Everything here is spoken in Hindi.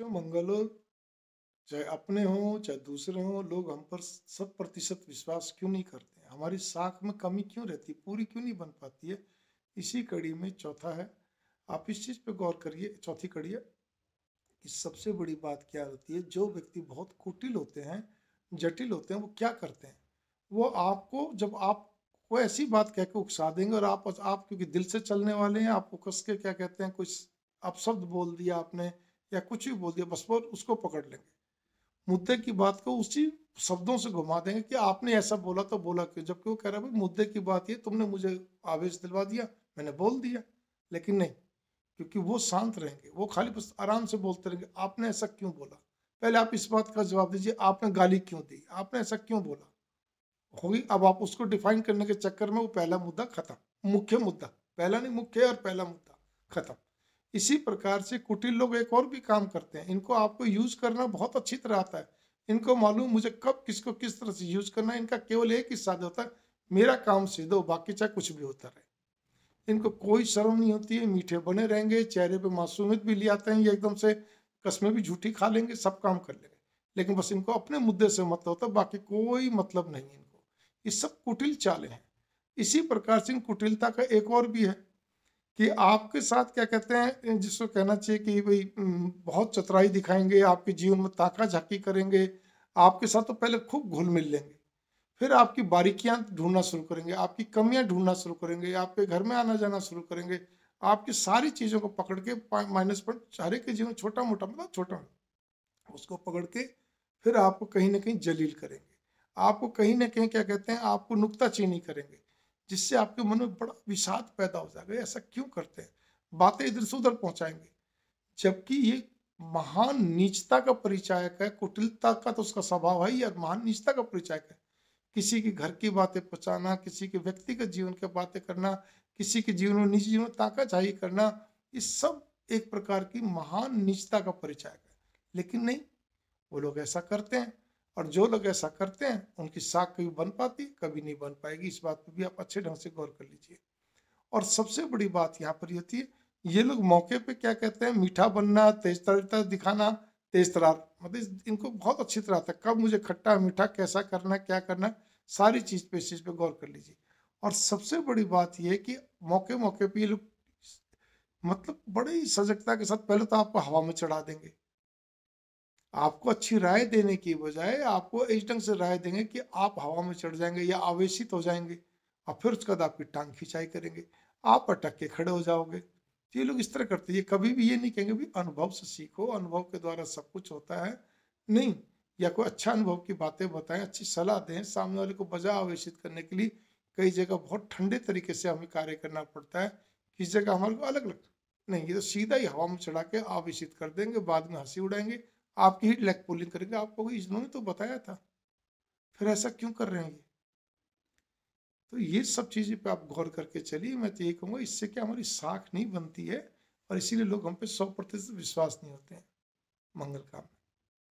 जो मंगल चाहे अपने हों चाहे दूसरे हो लोग हम पर सब प्रतिशत विश्वास क्यों नहीं करते हमारी साख में कमी क्यों रहती है पूरी क्यों नहीं बन पाती है इसी कड़ी में चौथा है आप इस चीज़ पे गौर करिए चौथी कड़ी है कि सबसे बड़ी बात क्या होती है जो व्यक्ति बहुत कुटिल होते हैं जटिल होते हैं वो क्या करते हैं वो आपको जब आप वो ऐसी बात कह के उकसा देंगे और आप आप क्योंकि दिल से चलने वाले हैं आपको कस के क्या कहते हैं कुछ अपशब्द बोल दिया आपने या कुछ भी बोल दिया बस पर उसको पकड़ लेंगे मुद्दे की बात को उसी शब्दों से घुमा देंगे कि आपने ऐसा बोला तो बोला क्यों जबकि वो कह रहा भाई मुद्दे की बात ये तुमने मुझे आवेश दिलवा दिया मैंने बोल दिया लेकिन नहीं क्योंकि वो शांत रहेंगे वो खाली बस आराम से बोलते रहेंगे आपने ऐसा क्यों बोला पहले आप इस बात का जवाब दीजिए आपने गाली क्यों दी आपने ऐसा क्यों बोला होगी अब आप उसको डिफाइन करने के चक्कर में वो पहला मुद्दा खत्म मुख्य मुद्दा पहला नहीं मुख्य और पहला मुद्दा खत्म इसी प्रकार से कुटिल लोग एक और भी काम करते हैं इनको आपको यूज करना बहुत अच्छी तरह आता है इनको मालूम मुझे कब किसको किस तरह से यूज करना है इनका केवल एक ही साधे होता है मेरा काम से दो बाकी चाहे कुछ भी होता रहे इनको कोई शर्म नहीं होती है मीठे बने रहेंगे चेहरे पे मासूमियत भी ले आते हैं ये एकदम से कस्में भी झूठी खा लेंगे सब काम कर लेंगे लेकिन बस इनको अपने मुद्दे से मतलब होता तो बाकी कोई मतलब नहीं इनको ये सब कुटिल चाले हैं इसी प्रकार से इन कुटिलता का एक और भी है कि आपके साथ क्या कहते हैं जिसको कहना चाहिए कि भाई बहुत चतुराई दिखाएंगे आपके जीवन में ताका झाकी करेंगे आपके साथ तो पहले खूब घुल मिल लेंगे फिर आपकी बारीकियां ढूंढना शुरू करेंगे आपकी कमियां ढूंढना शुरू करेंगे आपके घर में आना जाना शुरू करेंगे आपकी सारी चीज़ों को पकड़ के माइनस पॉइंट चारे के जीवन छोटा मोटा मतलब छोटा उसको पकड़ के फिर आपको कहीं ना कहीं जलील करेंगे आपको कहीं ना कहीं क्या कहते हैं आपको नुकताचीनी करेंगे जिससे आपके मन में बड़ा विषाद पैदा हो जाएगा ऐसा क्यों करते हैं बातें इधर से उधर पहुंचाएंगे जबकि ये महान नीचता का परिचायक है कुटिलता का तो उसका स्वभाव है या महान नीचता का परिचायक है किसी के घर की बातें पहुंचाना किसी के व्यक्तिगत जीवन की बातें करना किसी के जीवन में निजी जीवन ताका चाहिए करना ये सब एक प्रकार की महान निचता का परिचायक है लेकिन नहीं वो लोग ऐसा करते हैं और जो लोग ऐसा करते हैं उनकी साख कभी बन पाती कभी नहीं बन पाएगी इस बात पर भी आप अच्छे ढंग से गौर कर लीजिए और सबसे बड़ी बात यहाँ पर होती है ये लोग मौके पे क्या कहते हैं मीठा बनना तेज तरह दिखाना तेज तरार मतलब इनको बहुत अच्छी तरह आता है कब मुझे खट्टा मीठा कैसा करना क्या करना सारी चीज़ पे इस चीज़ पे गौर कर लीजिए और सबसे बड़ी बात यह कि मौके मौके पे ये लोग मतलब बड़ी सजगता के साथ पहले तो आपको हवा में चढ़ा देंगे आपको अच्छी राय देने की बजाय आपको इस ढंग से राय देंगे कि आप हवा में चढ़ जाएंगे या आवेशित हो जाएंगे और फिर उसके बाद आपकी टांग खिंचाई करेंगे आप अटक के खड़े हो जाओगे तो ये लोग इस तरह करते हैं कभी भी ये नहीं कहेंगे भी अनुभव से सीखो अनुभव के द्वारा सब कुछ होता है नहीं या कोई अच्छा अनुभव की बातें बताएं अच्छी सलाह दें सामने वाले को बजा आवेशित करने के लिए कई जगह बहुत ठंडे तरीके से हमें कार्य करना पड़ता है किस जगह हमारे को अलग अलग नहीं ये तो सीधा ही हवा में चढ़ा के आवेशित कर देंगे बाद में हंसी उड़ाएंगे आपकी ही लेग पुलिंग करेंगे आपको इन्होंने तो बताया था फिर ऐसा क्यों कर रहे हैं ये तो ये सब चीज़ें पे आप गौर करके चलिए मैं तो ये कहूँगा इससे क्या हमारी साख नहीं बनती है और इसीलिए लोग हम पे सौ प्रतिशत विश्वास नहीं होते हैं मंगल काम में